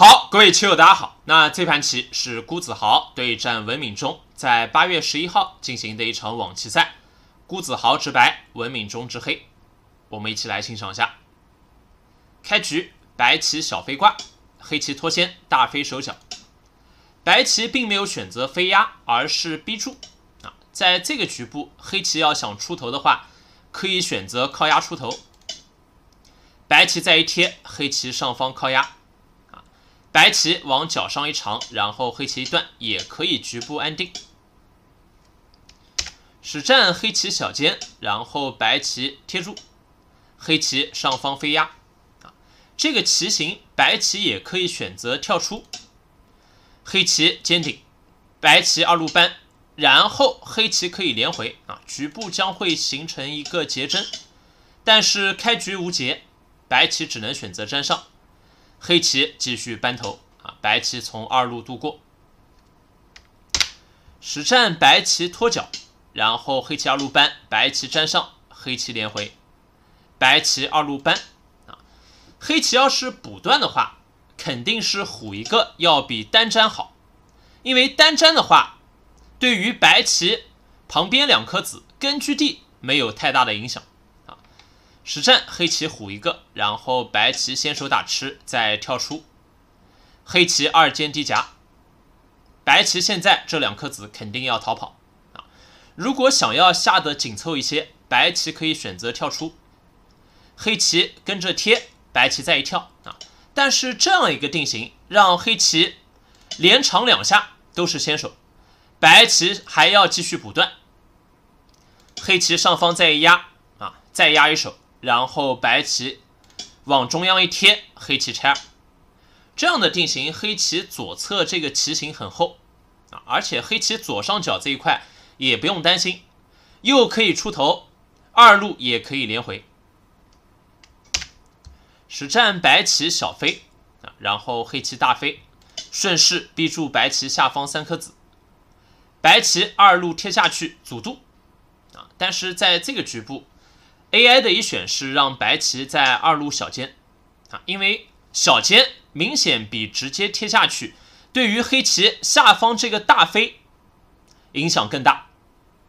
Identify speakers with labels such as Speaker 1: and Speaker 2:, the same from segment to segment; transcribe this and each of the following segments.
Speaker 1: 好，各位棋友，大家好。那这盘棋是辜子豪对战文敏中，在八月十一号进行的一场网棋赛。辜子豪执白，文敏中执黑。我们一起来欣赏一下。开局，白棋小飞挂，黑棋脱先大飞守角。白棋并没有选择飞压，而是逼住。啊，在这个局部，黑棋要想出头的话，可以选择靠压出头。白棋再一贴，黑棋上方靠压。白棋往角上一长，然后黑棋一断，也可以局部安定。实战黑棋小尖，然后白棋贴住，黑棋上方飞压。啊，这个棋形白棋也可以选择跳出，黑棋尖顶，白棋二路扳，然后黑棋可以连回。啊，局部将会形成一个结针，但是开局无结，白棋只能选择粘上。黑棋继续扳头啊，白棋从二路渡过，实战白棋脱角，然后黑棋二路扳，白棋粘上，黑棋连回，白棋二路扳啊，黑棋要是补断的话，肯定是虎一个要比单粘好，因为单粘的话，对于白棋旁边两颗子根据地没有太大的影响。实战黑棋虎一个，然后白棋先手打吃，再跳出，黑棋二间低夹，白棋现在这两颗子肯定要逃跑啊！如果想要下的紧凑一些，白棋可以选择跳出，黑棋跟着贴，白棋再一跳啊！但是这样一个定型，让黑棋连长两下都是先手，白棋还要继续补断，黑棋上方再压啊，再压一手。然后白棋往中央一贴，黑棋拆。这样的定型，黑棋左侧这个棋形很厚啊，而且黑棋左上角这一块也不用担心，又可以出头，二路也可以连回。实战白棋小飞啊，然后黑棋大飞，顺势逼住白棋下方三颗子。白棋二路贴下去，阻住。啊，但是在这个局部。AI 的一选是让白棋在二路小尖，啊，因为小尖明显比直接贴下去，对于黑棋下方这个大飞影响更大，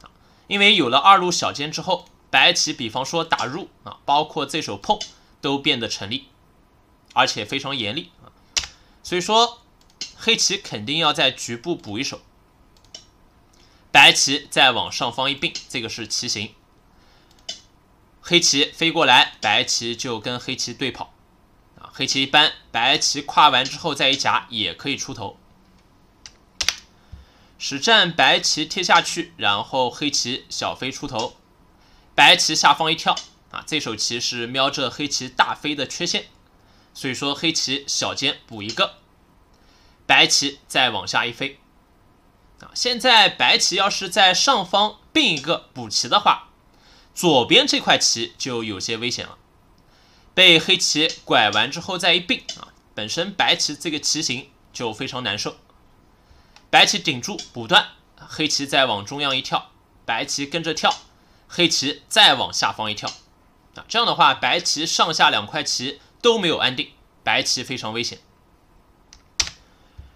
Speaker 1: 啊，因为有了二路小尖之后，白棋比方说打入啊，包括这手碰都变得成立，而且非常严厉啊，所以说黑棋肯定要在局部补一手，白棋再往上方一并，这个是棋形。黑棋飞过来，白棋就跟黑棋对跑啊。黑棋一般，白棋跨完之后再一夹，也可以出头。实战白棋贴下去，然后黑棋小飞出头，白棋下方一跳啊。这手棋是瞄着黑棋大飞的缺陷，所以说黑棋小尖补一个，白棋再往下一飞啊。现在白棋要是在上方并一个补棋的话。左边这块棋就有些危险了，被黑棋拐完之后再一并啊，本身白棋这个棋形就非常难受，白棋顶住补断，黑棋再往中央一跳，白棋跟着跳，黑棋再往下方一跳，啊这样的话白棋上下两块棋都没有安定，白棋非常危险。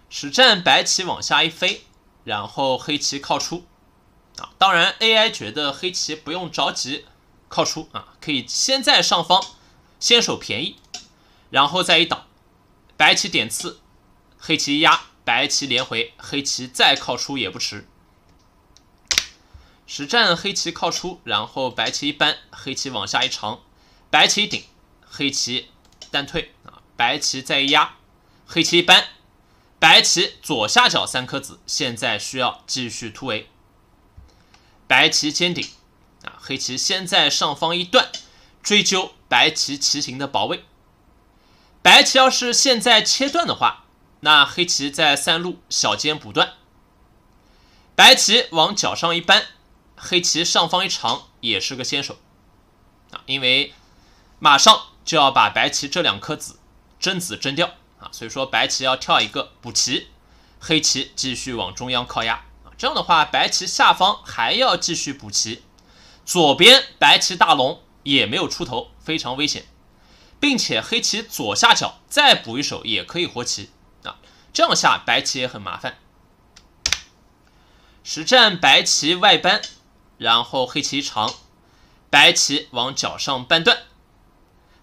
Speaker 1: 实战白棋往下一飞，然后黑棋靠出。啊，当然，AI 觉得黑棋不用着急靠出啊，可以先在上方先手便宜，然后再一挡，白棋点刺，黑棋一压，白棋连回，黑棋再靠出也不迟。实战黑棋靠出，然后白棋一扳，黑棋往下一长，白棋顶，黑棋单退啊，白棋再一压，黑棋一扳，白棋左下角三颗子现在需要继续突围。白棋尖顶啊，黑棋先在上方一段追究白棋棋形的保卫。白棋要是现在切断的话，那黑棋在三路小尖补断，白棋往角上一扳，黑棋上方一长也是个先手啊，因为马上就要把白棋这两颗子争子争掉啊，所以说白棋要跳一个补棋，黑棋继续往中央靠压。这样的话，白棋下方还要继续补棋，左边白棋大龙也没有出头，非常危险，并且黑棋左下角再补一手也可以活棋啊。这样下白棋也很麻烦。实战白棋外扳，然后黑棋长，白棋往角上扳断，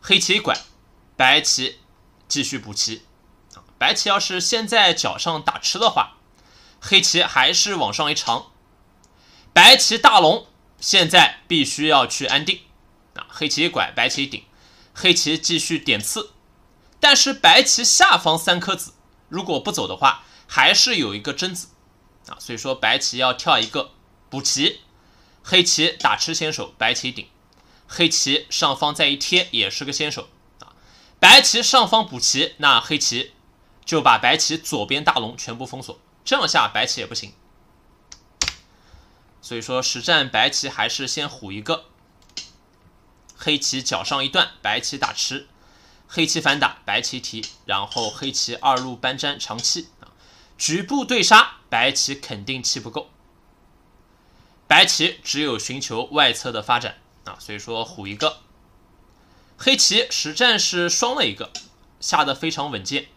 Speaker 1: 黑棋一拐，白棋继续补棋白棋要是先在角上打吃的话。黑棋还是往上一长，白棋大龙现在必须要去安定啊。黑棋一拐，白棋一顶，黑棋继续点刺，但是白棋下方三颗子如果不走的话，还是有一个真子啊。所以说白棋要跳一个补棋，黑棋打吃先手，白棋顶，黑棋上方再一贴也是个先手啊。白棋上方补棋，那黑棋就把白棋左边大龙全部封锁。这样下白棋也不行，所以说实战白棋还是先虎一个，黑棋角上一段，白棋打吃，黑棋反打，白棋提，然后黑棋二路搬粘长气啊，局部对杀，白棋肯定气不够，白棋只有寻求外侧的发展啊，所以说虎一个，黑棋实战是双了一个，下的非常稳健。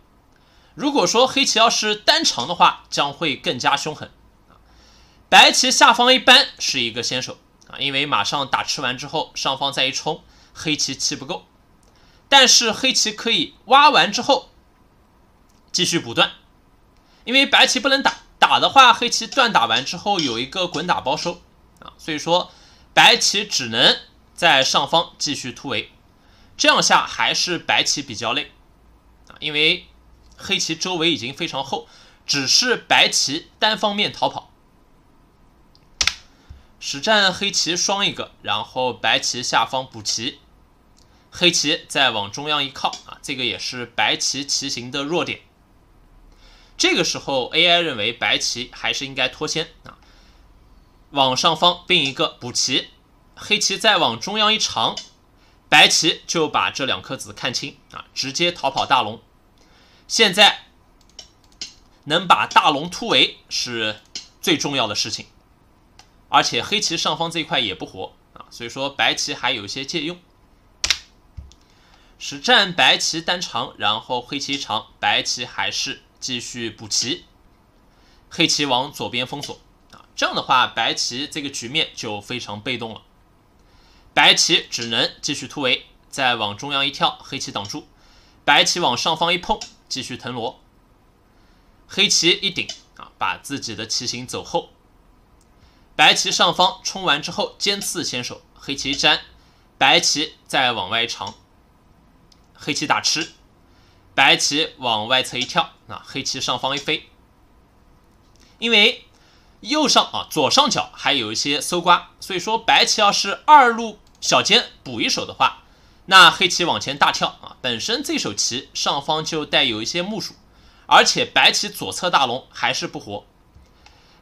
Speaker 1: 如果说黑棋要是单长的话，将会更加凶狠啊！白棋下方一般是一个先手啊，因为马上打吃完之后，上方再一冲，黑棋气不够。但是黑棋可以挖完之后继续补断，因为白棋不能打，打的话黑棋断打完之后有一个滚打包收啊，所以说白棋只能在上方继续突围，这样下还是白棋比较累啊，因为。黑棋周围已经非常厚，只是白棋单方面逃跑。实战黑棋双一个，然后白棋下方补棋，黑棋再往中央一靠啊，这个也是白棋棋形的弱点。这个时候 AI 认为白棋还是应该脱先啊，往上方并一个补棋，黑棋再往中央一长，白棋就把这两颗子看清啊，直接逃跑大龙。现在能把大龙突围是最重要的事情，而且黑棋上方这一块也不活啊，所以说白棋还有一些借用。实战白棋单长，然后黑棋长，白棋还是继续补棋，黑棋往左边封锁啊，这样的话白棋这个局面就非常被动了，白棋只能继续突围，再往中央一跳，黑棋挡住，白棋往上方一碰。继续腾挪，黑棋一顶啊，把自己的棋形走后。白棋上方冲完之后，尖刺先手，黑棋一粘，白棋再往外长。黑棋打吃，白棋往外侧一跳，啊，黑棋上方一飞。因为右上啊左上角还有一些搜刮，所以说白棋要是二路小尖补一手的话。那黑棋往前大跳啊，本身这手棋上方就带有一些目数，而且白棋左侧大龙还是不活。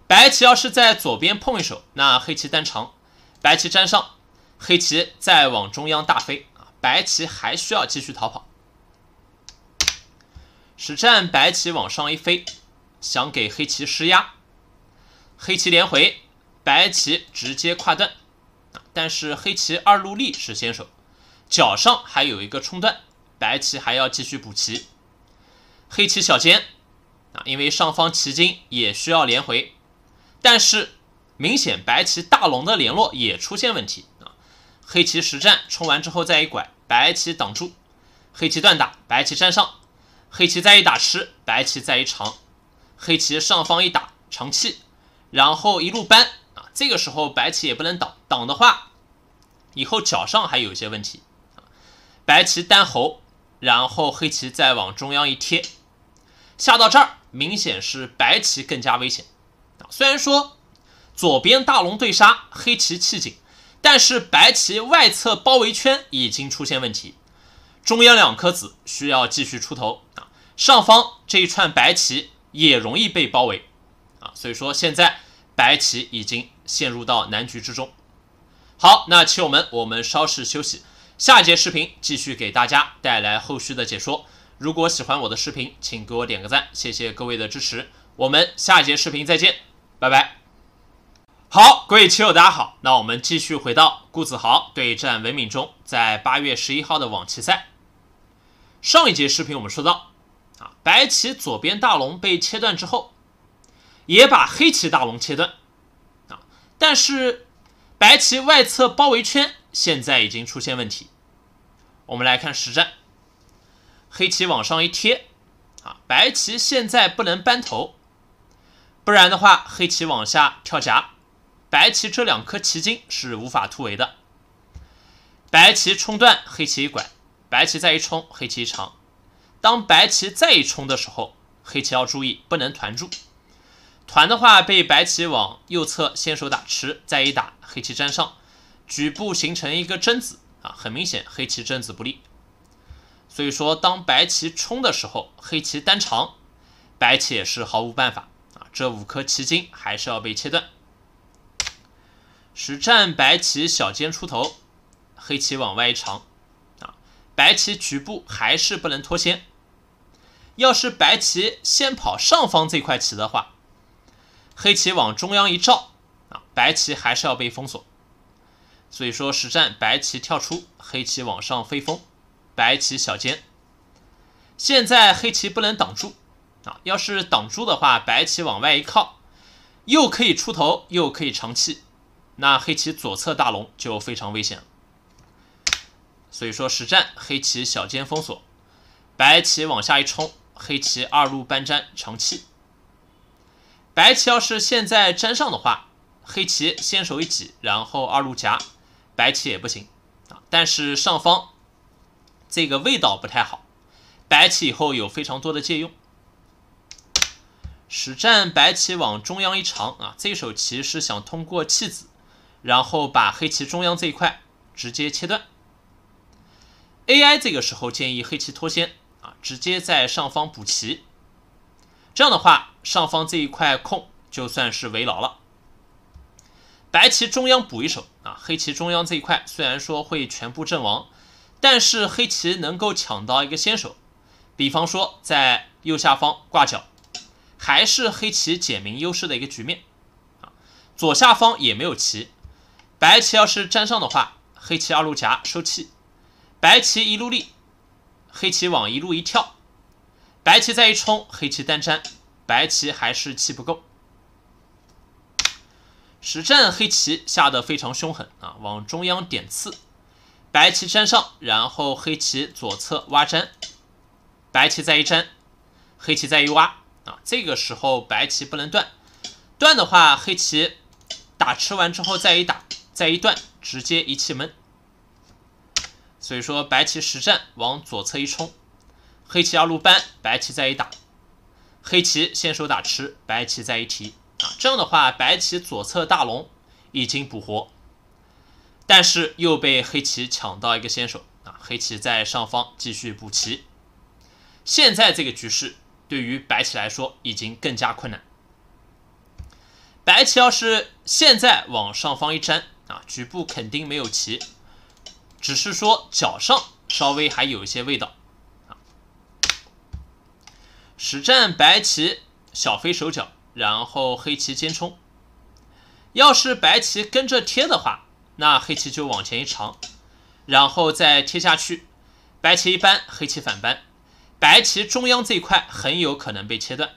Speaker 1: 白棋要是在左边碰一手，那黑棋单长，白棋粘上，黑棋再往中央大飞啊，白棋还需要继续逃跑。实战白棋往上一飞，想给黑棋施压，黑棋连回，白棋直接跨断，但是黑棋二路力是先手。脚上还有一个冲段，白棋还要继续补棋，黑棋小尖啊，因为上方棋筋也需要连回，但是明显白棋大龙的联络也出现问题啊。黑棋实战冲完之后再一拐，白棋挡住，黑棋断打，白棋占上，黑棋再一打吃，白棋再一长，黑棋上方一打长气，然后一路扳啊，这个时候白棋也不能挡，挡的话以后脚上还有一些问题。白棋单喉，然后黑棋再往中央一贴，下到这儿明显是白棋更加危险啊。虽然说左边大龙对杀，黑棋弃井，但是白棋外侧包围圈已经出现问题，中央两颗子需要继续出头啊。上方这一串白棋也容易被包围啊，所以说现在白棋已经陷入到难局之中。好，那棋友们，我们稍事休息。下节视频继续给大家带来后续的解说。如果喜欢我的视频，请给我点个赞，谢谢各位的支持。我们下节视频再见，拜拜。好，各位棋友，大家好，那我们继续回到顾子豪对战文敏中在八月十一号的网棋赛。上一节视频我们说到，啊，白棋左边大龙被切断之后，也把黑棋大龙切断，啊，但是白棋外侧包围圈。现在已经出现问题。我们来看实战，黑棋往上一贴，啊，白棋现在不能扳头，不然的话，黑棋往下跳夹，白棋这两颗棋筋是无法突围的。白棋冲断，黑棋一拐，白棋再一冲，黑棋一长。当白棋再一冲的时候，黑棋要注意不能团住，团的话被白棋往右侧先手打吃，再一打，黑棋粘上。局部形成一个真子啊，很明显黑棋真子不利，所以说当白棋冲的时候，黑棋单长，白棋也是毫无办法啊。这五颗棋筋还是要被切断。实战白棋小尖出头，黑棋往外一长啊，白棋局部还是不能脱先。要是白棋先跑上方这块棋的话，黑棋往中央一照啊，白棋还是要被封锁。所以说实战，白棋跳出，黑棋往上飞风，白棋小尖，现在黑棋不能挡住啊！要是挡住的话，白棋往外一靠，又可以出头，又可以长气，那黑棋左侧大龙就非常危险了。所以说实战，黑棋小尖封锁，白棋往下一冲，黑棋二路搬粘长气，白棋要是现在粘上的话，黑棋先手一挤，然后二路夹。白棋也不行啊，但是上方这个味道不太好。白棋以后有非常多的借用。实战白棋往中央一长啊，这一手棋是想通过弃子，然后把黑棋中央这一块直接切断。AI 这个时候建议黑棋脱先啊，直接在上方补棋，这样的话上方这一块空就算是围牢了。白棋中央补一手啊，黑棋中央这一块虽然说会全部阵亡，但是黑棋能够抢到一个先手，比方说在右下方挂角，还是黑棋简明优势的一个局面啊。左下方也没有棋，白棋要是粘上的话，黑棋二路夹收气，白棋一路立，黑棋往一路一跳，白棋再一冲，黑棋单粘，白棋还是气不够。实战黑棋下得非常凶狠啊，往中央点刺，白棋粘上，然后黑棋左侧挖粘，白棋再一粘，黑棋再一挖啊。这个时候白棋不能断，断的话黑棋打吃完之后再一打再一断，直接一气闷。所以说白棋实战往左侧一冲，黑棋压路扳，白棋再一打，黑棋先手打吃，白棋再一提。这样的话，白棋左侧大龙已经补活，但是又被黑棋抢到一个先手啊！黑棋在上方继续补棋，现在这个局势对于白棋来说已经更加困难。白棋要是现在往上方一粘啊，局部肯定没有棋，只是说脚上稍微还有一些味道啊。实战白棋小飞手脚。然后黑棋尖冲，要是白棋跟着贴的话，那黑棋就往前一长，然后再贴下去，白棋一扳，黑棋反扳，白棋中央这一块很有可能被切断，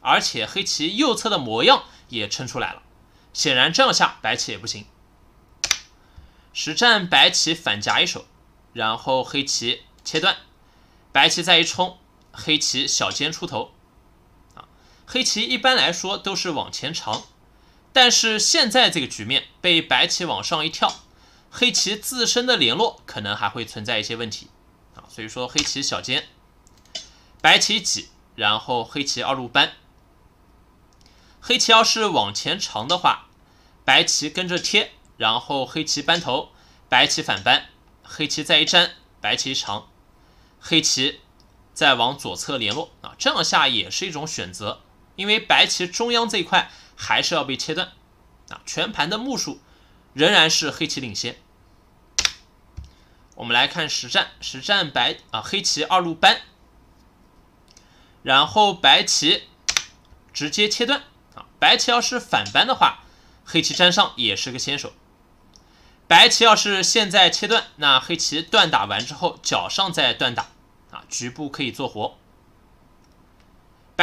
Speaker 1: 而且黑棋右侧的模样也撑出来了，显然这样下白棋也不行，实战白棋反夹一手，然后黑棋切断，白棋再一冲，黑棋小尖出头。黑棋一般来说都是往前长，但是现在这个局面被白棋往上一跳，黑棋自身的联络可能还会存在一些问题啊，所以说黑棋小尖，白棋挤，然后黑棋二路扳，黑棋要是往前长的话，白棋跟着贴，然后黑棋扳头，白棋反扳，黑棋再一粘，白棋长，黑棋再往左侧联络啊，这样下也是一种选择。因为白棋中央这一块还是要被切断啊，全盘的目数仍然是黑棋领先。我们来看实战，实战白啊黑棋二路扳，然后白棋直接切断啊，白棋要是反扳的话，黑棋粘上也是个先手。白棋要是现在切断，那黑棋断打完之后脚上再断打啊，局部可以做活。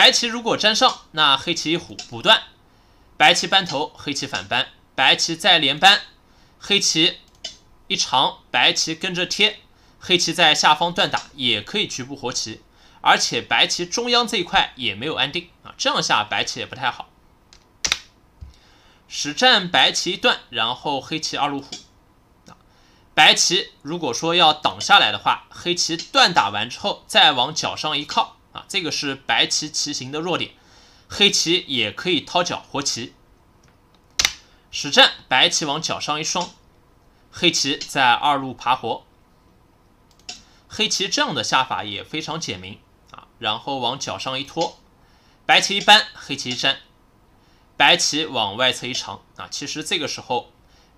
Speaker 1: 白棋如果粘上，那黑棋一虎补断，白棋扳头，黑棋反扳，白棋再连扳，黑棋一长，白棋跟着贴，黑棋在下方断打也可以局部活棋，而且白棋中央这一块也没有安定啊，这样下白棋也不太好。实战白棋一断，然后黑棋二路虎白棋如果说要挡下来的话，黑棋断打完之后再往角上一靠。啊，这个是白棋棋形的弱点，黑棋也可以掏角活棋。实战，白棋往角上一双，黑棋在二路爬活。黑棋这样的下法也非常简明啊，然后往角上一拖，白棋一扳，黑棋一粘，白棋往外侧一长啊。其实这个时候，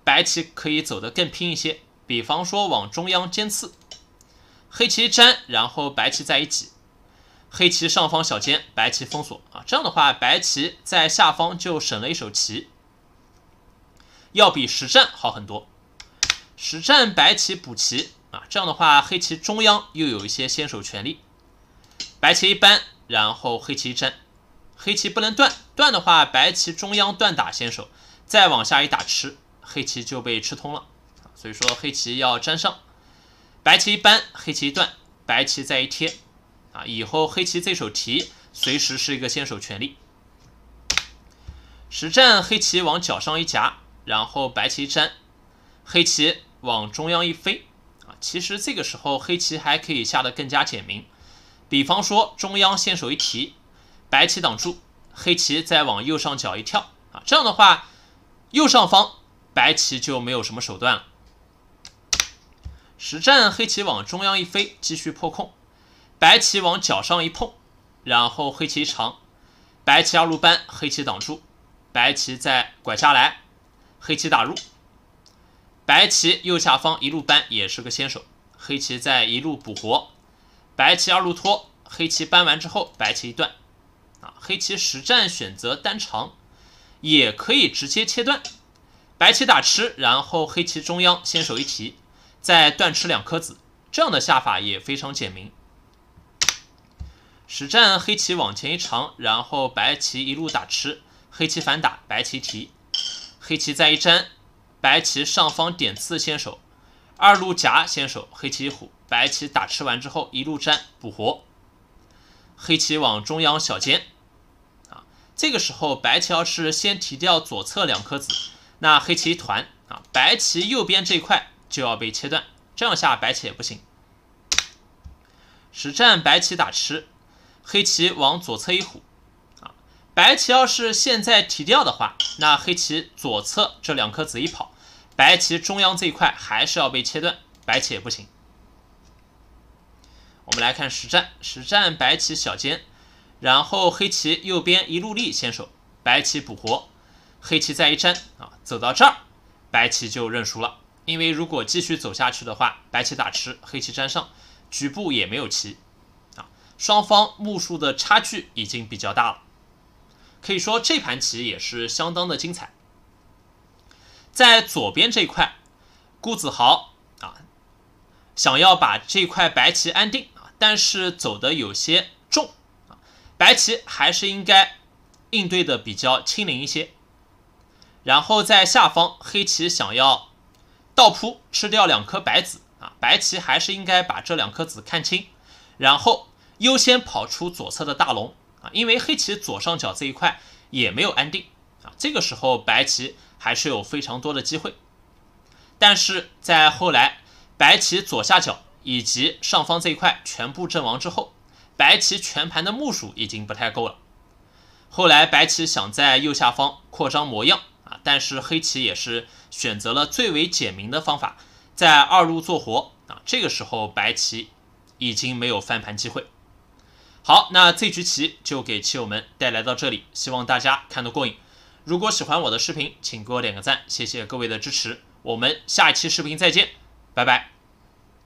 Speaker 1: 白棋可以走得更拼一些，比方说往中央尖刺，黑棋一粘，然后白棋再一挤。黑棋上方小尖，白棋封锁啊，这样的话，白棋在下方就省了一手棋，要比实战好很多。实战白棋补棋啊，这样的话，黑棋中央又有一些先手权利。白棋一搬，然后黑棋一粘，黑棋不能断，断的话，白棋中央断打先手，再往下一打吃，黑棋就被吃通了所以说，黑棋要粘上，白棋一扳，黑棋一断，白棋再一贴。啊，以后黑棋这手提，随时是一个先手权利。实战黑棋往角上一夹，然后白棋粘，黑棋往中央一飞。啊，其实这个时候黑棋还可以下的更加简明，比方说中央先手一提，白棋挡住，黑棋再往右上角一跳。啊，这样的话，右上方白棋就没有什么手段了。实战黑棋往中央一飞，继续破空。白棋往角上一碰，然后黑棋一长，白棋二路搬，黑棋挡住，白棋再拐下来，黑棋打入。白棋右下方一路搬也是个先手，黑棋再一路补活，白棋二路拖，黑棋搬完之后，白棋一断，啊，黑棋实战选择单长，也可以直接切断，白棋打吃，然后黑棋中央先手一提，再断吃两颗子，这样的下法也非常简明。实战黑棋往前一长，然后白棋一路打吃，黑棋反打，白棋提，黑棋再一粘，白棋上方点刺先手，二路夹先手，黑棋虎，白棋打吃完之后一路粘补活，黑棋往中央小尖，啊，这个时候白棋要是先提掉左侧两颗子，那黑棋一团啊，白棋右边这块就要被切断，这样下白棋也不行。实战白棋打吃。黑棋往左侧一虎，啊，白棋要是现在提掉的话，那黑棋左侧这两颗子一跑，白棋中央这一块还是要被切断，白棋也不行。我们来看实战，实战白棋小尖，然后黑棋右边一路力先手，白棋补活，黑棋再一粘啊，走到这儿，白棋就认输了，因为如果继续走下去的话，白棋打吃，黑棋粘上，局部也没有棋。双方目数的差距已经比较大了，可以说这盘棋也是相当的精彩。在左边这块，顾子豪啊，想要把这块白棋安定啊，但是走的有些重啊，白棋还是应该应对的比较轻灵一些。然后在下方，黑棋想要倒扑吃掉两颗白子啊，白棋还是应该把这两颗子看清，然后。优先跑出左侧的大龙啊，因为黑棋左上角这一块也没有安定啊。这个时候白棋还是有非常多的机会，但是在后来白棋左下角以及上方这一块全部阵亡之后，白棋全盘的目数已经不太够了。后来白棋想在右下方扩张模样啊，但是黑棋也是选择了最为简明的方法，在二路做活啊。这个时候白棋已经没有翻盘机会。好，那这局棋就给棋友们带来到这里，希望大家看得过瘾。如果喜欢我的视频，请给我点个赞，谢谢各位的支持。我们下一期视频再见，拜拜。